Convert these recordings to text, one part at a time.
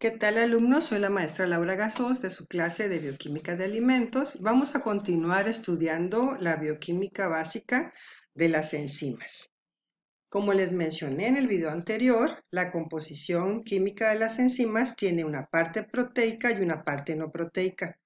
¿Qué tal alumnos? Soy la maestra Laura Gasos de su clase de Bioquímica de Alimentos. Vamos a continuar estudiando la bioquímica básica de las enzimas. Como les mencioné en el video anterior, la composición química de las enzimas tiene una parte proteica y una parte no proteica.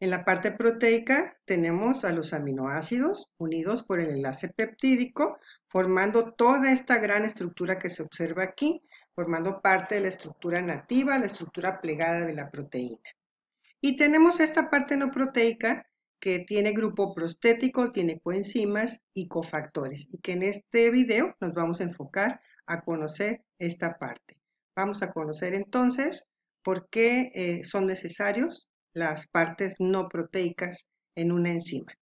En la parte proteica tenemos a los aminoácidos unidos por el enlace peptídico, formando toda esta gran estructura que se observa aquí, formando parte de la estructura nativa, la estructura plegada de la proteína. Y tenemos esta parte no proteica que tiene grupo prostético, tiene coenzimas y cofactores, y que en este video nos vamos a enfocar a conocer esta parte. Vamos a conocer entonces por qué eh, son necesarios las partes no proteicas en una enzima.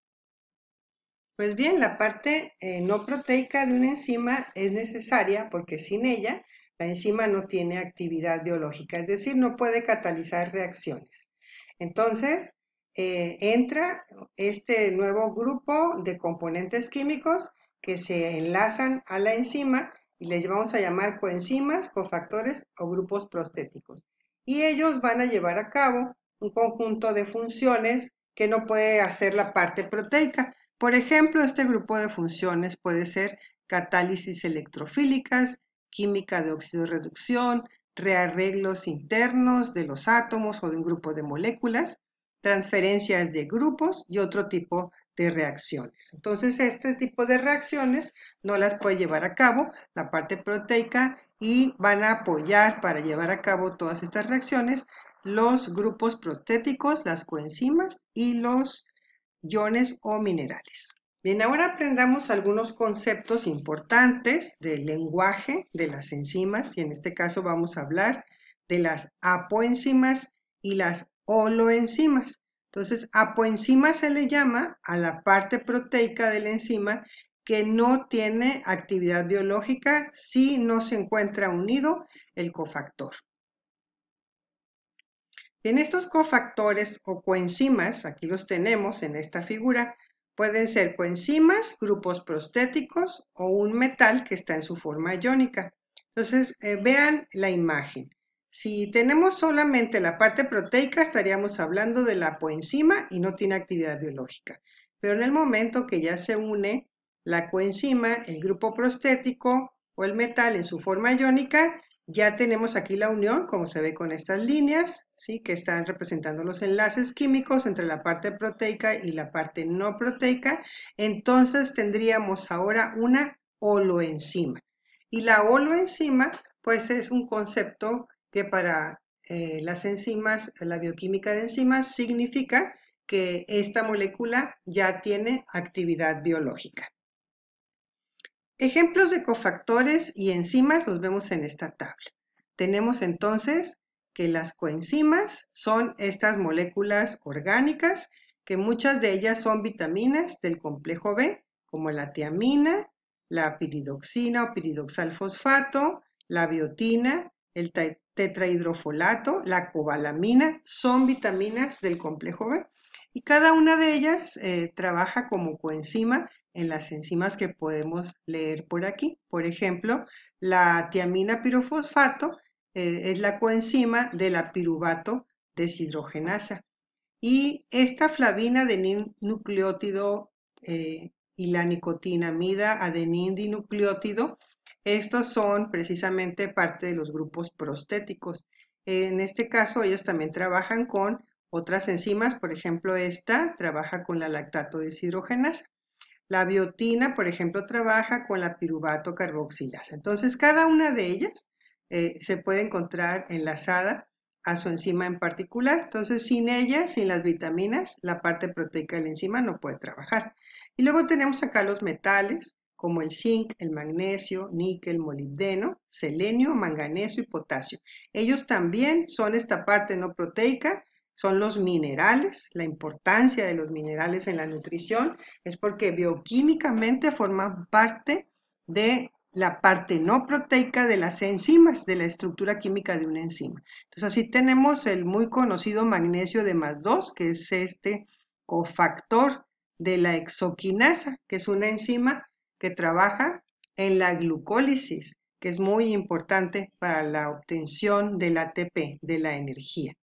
Pues bien, la parte eh, no proteica de una enzima es necesaria porque sin ella la enzima no tiene actividad biológica, es decir, no puede catalizar reacciones. Entonces, eh, entra este nuevo grupo de componentes químicos que se enlazan a la enzima y les vamos a llamar coenzimas, cofactores o grupos prostéticos. Y ellos van a llevar a cabo un conjunto de funciones que no puede hacer la parte proteica. Por ejemplo, este grupo de funciones puede ser catálisis electrofílicas, química de óxido reducción, rearreglos internos de los átomos o de un grupo de moléculas, transferencias de grupos y otro tipo de reacciones. Entonces, este tipo de reacciones no las puede llevar a cabo la parte proteica y van a apoyar para llevar a cabo todas estas reacciones los grupos protéticos, las coenzimas y los iones o minerales. Bien, ahora aprendamos algunos conceptos importantes del lenguaje de las enzimas y en este caso vamos a hablar de las apoenzimas y las holoenzimas. Entonces, apoenzima se le llama a la parte proteica de la enzima que no tiene actividad biológica si no se encuentra unido el cofactor. Bien, estos cofactores o coenzimas, aquí los tenemos en esta figura, pueden ser coenzimas, grupos prostéticos o un metal que está en su forma iónica. Entonces, eh, vean la imagen. Si tenemos solamente la parte proteica, estaríamos hablando de la coenzima y no tiene actividad biológica. Pero en el momento que ya se une la coenzima, el grupo prostético o el metal en su forma iónica, ya tenemos aquí la unión, como se ve con estas líneas, ¿sí? que están representando los enlaces químicos entre la parte proteica y la parte no proteica. Entonces tendríamos ahora una holoenzima. Y la holoenzima, pues es un concepto que para eh, las enzimas, la bioquímica de enzimas, significa que esta molécula ya tiene actividad biológica. Ejemplos de cofactores y enzimas los vemos en esta tabla. Tenemos entonces que las coenzimas son estas moléculas orgánicas, que muchas de ellas son vitaminas del complejo B, como la tiamina, la piridoxina o fosfato, la biotina, el tetrahidrofolato, la cobalamina, son vitaminas del complejo B. Y cada una de ellas eh, trabaja como coenzima en las enzimas que podemos leer por aquí. Por ejemplo, la tiamina pirofosfato eh, es la coenzima de la piruvato deshidrogenasa. Y esta flavina de nucleótido eh, y la nicotinamida adenin dinucleótido, estos son precisamente parte de los grupos prostéticos. En este caso, ellos también trabajan con otras enzimas, por ejemplo, esta trabaja con la lactato deshidrogenasa. La biotina, por ejemplo, trabaja con la piruvato carboxilasa. Entonces, cada una de ellas eh, se puede encontrar enlazada a su enzima en particular. Entonces, sin ellas, sin las vitaminas, la parte proteica de la enzima no puede trabajar. Y luego tenemos acá los metales, como el zinc, el magnesio, níquel, molibdeno, selenio, manganeso y potasio. Ellos también son esta parte no proteica son los minerales, la importancia de los minerales en la nutrición es porque bioquímicamente forman parte de la parte no proteica de las enzimas, de la estructura química de una enzima. Entonces así tenemos el muy conocido magnesio de más 2, que es este cofactor de la exoquinasa, que es una enzima que trabaja en la glucólisis, que es muy importante para la obtención del ATP, de la energía.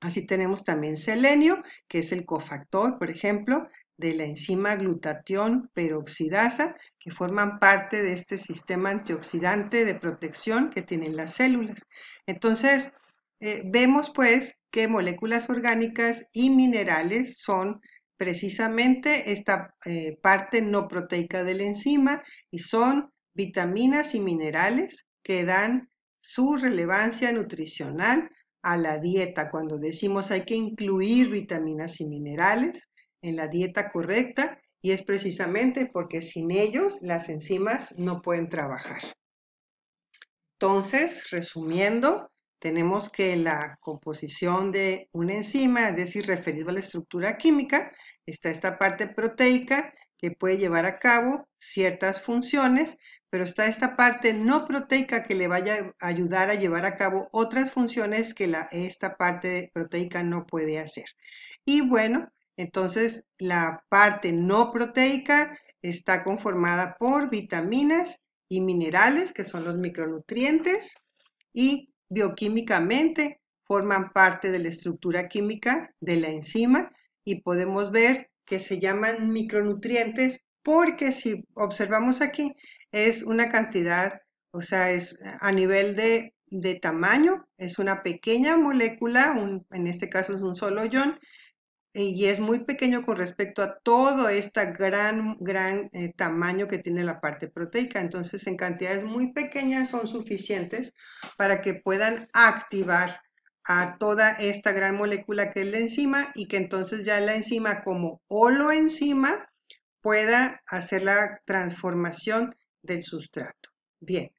Así tenemos también selenio, que es el cofactor, por ejemplo, de la enzima glutatión peroxidasa, que forman parte de este sistema antioxidante de protección que tienen las células. Entonces, eh, vemos pues que moléculas orgánicas y minerales son precisamente esta eh, parte no proteica de la enzima y son vitaminas y minerales que dan su relevancia nutricional a la dieta. Cuando decimos hay que incluir vitaminas y minerales en la dieta correcta, y es precisamente porque sin ellos las enzimas no pueden trabajar. Entonces, resumiendo, tenemos que la composición de una enzima, es decir, referido a la estructura química, está esta parte proteica que puede llevar a cabo ciertas funciones, pero está esta parte no proteica que le vaya a ayudar a llevar a cabo otras funciones que esta parte proteica no puede hacer. Y bueno, entonces la parte no proteica está conformada por vitaminas y minerales, que son los micronutrientes, y bioquímicamente forman parte de la estructura química de la enzima y podemos ver que se llaman micronutrientes, porque si observamos aquí, es una cantidad, o sea, es a nivel de, de tamaño, es una pequeña molécula, en este caso es un solo ion, y es muy pequeño con respecto a todo este gran, gran eh, tamaño que tiene la parte proteica. Entonces, en cantidades muy pequeñas son suficientes para que puedan activar a toda esta gran molécula que es la enzima y que entonces ya la enzima como holoenzima pueda hacer la transformación del sustrato. Bien,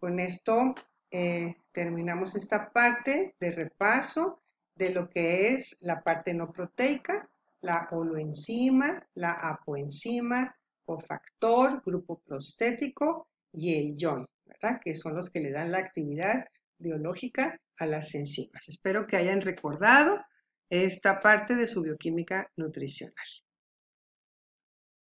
con esto eh, terminamos esta parte de repaso de lo que es la parte no proteica, la holoenzima, la apoenzima, cofactor, grupo prostético y el ion, ¿verdad? Que son los que le dan la actividad biológica a las enzimas. Espero que hayan recordado esta parte de su bioquímica nutricional.